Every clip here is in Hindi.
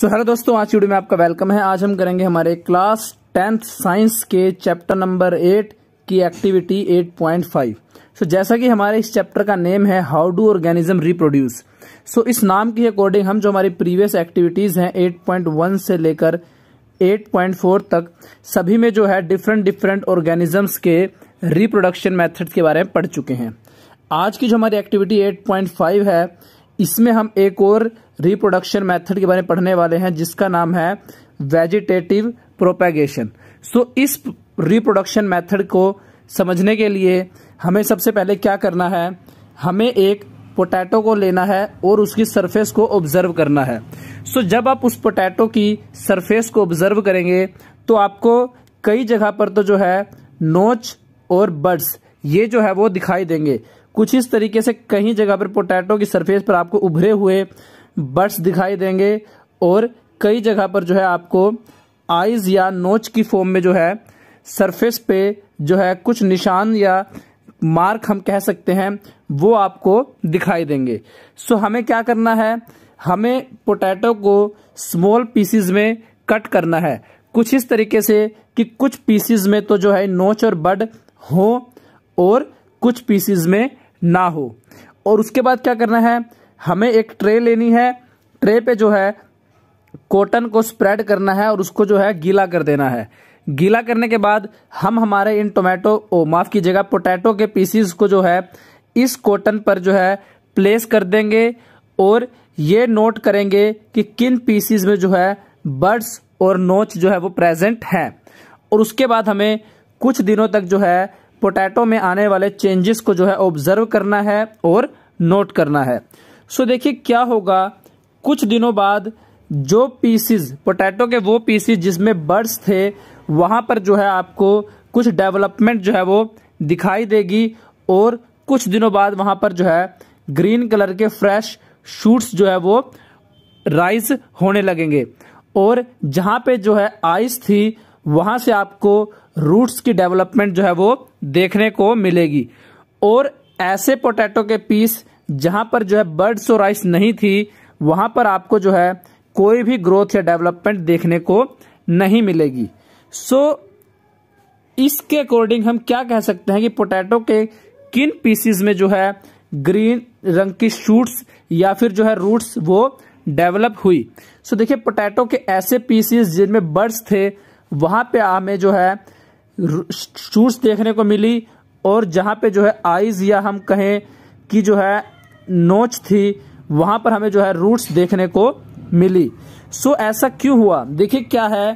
सो हेलो दोस्तों आज वीडियो में आपका वेलकम है आज हम करेंगे हमारे क्लास टेंथ साइंस के चैप्टर नंबर एट की एक्टिविटी फाइव सो जैसा कि हमारे इस चैप्टर का नेम है how do organism reproduce so इस नाम के अकॉर्डिंग हम जो हमारी प्रीवियस एक्टिविटीज़ हैं वन से लेकर फोर तक सभी में जो है डिफरेंट डिफरेंट ऑर्गेनिजम्स के रिप्रोडक्शन मैथड के बारे में पढ़ चुके हैं आज की जो हमारी एक्टिविटी फाइव है इसमें हम एक और रिप्रोडक्शन मेथड के बारे में पढ़ने वाले हैं जिसका नाम है वेजिटेटिव प्रोपेगेशन सो इस रिप्रोडक्शन मेथड को समझने के लिए हमें सबसे पहले क्या करना है हमें एक पोटैटो को लेना है और उसकी सरफेस को ऑब्जर्व करना है सो जब आप उस पोटैटो की सरफेस को ऑब्जर्व करेंगे तो आपको कई जगह पर तो जो है नोच और बर्ड्स ये जो है वो दिखाई देंगे कुछ इस तरीके से कहीं जगह पर पोटैटो की सरफेस पर आपको उभरे हुए बर्ड्स दिखाई देंगे और कई जगह पर जो है आपको आइज या नोच की फॉर्म में जो है सरफेस पे जो है कुछ निशान या मार्क हम कह सकते हैं वो आपको दिखाई देंगे सो हमें क्या करना है हमें पोटैटो को स्मॉल पीसीज में कट करना है कुछ इस तरीके से कि कुछ पीसीज में तो जो है नोच और बड हो और कुछ पीसीज में ना हो और उसके बाद क्या करना है हमें एक ट्रे लेनी है ट्रे पे जो है कॉटन को स्प्रेड करना है और उसको जो है गीला कर देना है गीला करने के बाद हम हमारे इन टोमेटो ओ माफ़ कीजिएगा पोटैटो के पीसीस को जो है इस कॉटन पर जो है प्लेस कर देंगे और ये नोट करेंगे कि किन पीसीज में जो है बर्ड्स और नोच जो है वो प्रेजेंट हैं और उसके बाद हमें कुछ दिनों तक जो है पोटैटो में आने वाले चेंजेस को जो है ऑब्जर्व करना है और नोट करना है सो देखिए क्या होगा कुछ दिनों बाद जो पीसीज पोटैटो के वो पीसीज जिसमें बर्ड्स थे वहाँ पर जो है आपको कुछ डेवलपमेंट जो है वो दिखाई देगी और कुछ दिनों बाद वहाँ पर जो है ग्रीन कलर के फ्रेश शूट्स जो है वो राइज होने लगेंगे और जहाँ पे जो है आइस थी वहाँ से आपको रूट्स की डेवलपमेंट जो है वो देखने को मिलेगी और ऐसे पोटैटो के पीस जहां पर जो है बर्ड्स और राइस नहीं थी वहां पर आपको जो है कोई भी ग्रोथ या डेवलपमेंट देखने को नहीं मिलेगी सो so, इसके अकॉर्डिंग हम क्या कह सकते हैं कि पोटैटो के किन पीसीज में जो है ग्रीन रंग की शूट्स या फिर जो है रूट्स वो डेवलप हुई सो so, देखिए पोटैटो के ऐसे पीसीज जिनमें बर्ड्स थे वहां पे हमें जो है शूट्स देखने को मिली और जहां पे जो है आइज या हम कहें कि जो है नोच थी वहां पर हमें जो है रूट्स देखने को मिली सो ऐसा क्यों हुआ देखिए क्या है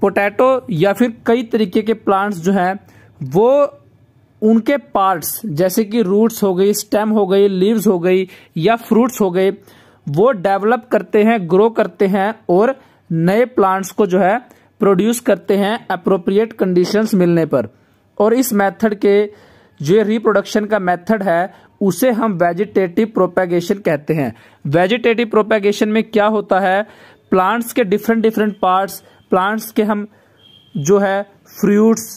पोटैटो या फिर कई तरीके के प्लांट्स जो हैं वो उनके पार्ट्स जैसे कि रूट्स हो गई स्टेम हो गई लीव्स हो गई या फ्रूट्स हो गए वो डेवलप करते हैं ग्रो करते हैं और नए प्लांट्स को जो है प्रोड्यूस करते हैं अप्रोप्रिएट कंडीशंस मिलने पर और इस मेथड के जो रिप्रोडक्शन का मेथड है उसे हम वेजिटेटिव प्रोपेगेशन कहते हैं वेजिटेटिव प्रोपेगेशन में क्या होता है प्लांट्स के डिफरेंट डिफरेंट पार्ट्स प्लांट्स के हम जो है फ्रूट्स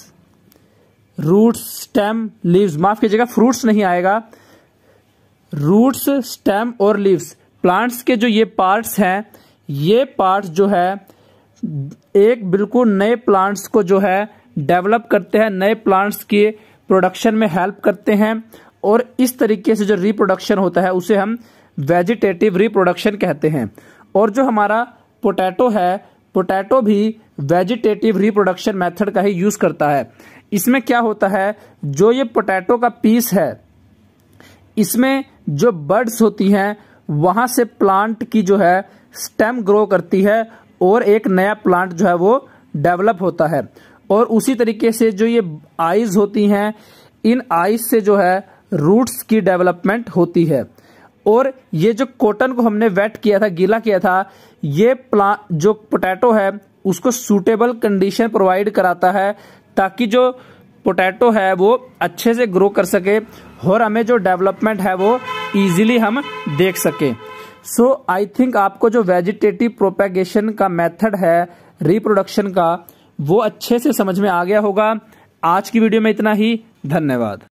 रूट्स स्टेम लीव्स माफ कीजिएगा फ्रूट्स नहीं आएगा रूट्स स्टेम और लीव्स प्लांट्स के जो ये पार्ट्स हैं ये पार्ट्स जो है एक बिल्कुल नए प्लांट्स को जो है डेवलप करते हैं नए प्लांट्स की प्रोडक्शन में हेल्प करते हैं और इस तरीके से जो रिप्रोडक्शन होता है उसे हम वेजिटेटिव रिप्रोडक्शन कहते हैं और जो हमारा पोटैटो है पोटैटो भी वेजिटेटिव रिप्रोडक्शन मेथड का ही यूज़ करता है इसमें क्या होता है जो ये पोटैटो का पीस है इसमें जो बर्ड्स होती हैं वहां से प्लांट की जो है स्टेम ग्रो करती है और एक नया प्लांट जो है वो डेवलप होता है और उसी तरीके से जो ये आइज होती हैं इन आइज से जो है रूट्स की डेवलपमेंट होती है और ये जो कॉटन को हमने वेट किया था गीला किया था ये प्ला जो पोटैटो है उसको सूटेबल कंडीशन प्रोवाइड कराता है ताकि जो पोटैटो है वो अच्छे से ग्रो कर सके और हमें जो डेवलपमेंट है वो इजीली हम देख सकें सो आई थिंक आपको जो वेजिटेटिव प्रोपेगेशन का मेथड है रिप्रोडक्शन का वो अच्छे से समझ में आ गया होगा आज की वीडियो में इतना ही धन्यवाद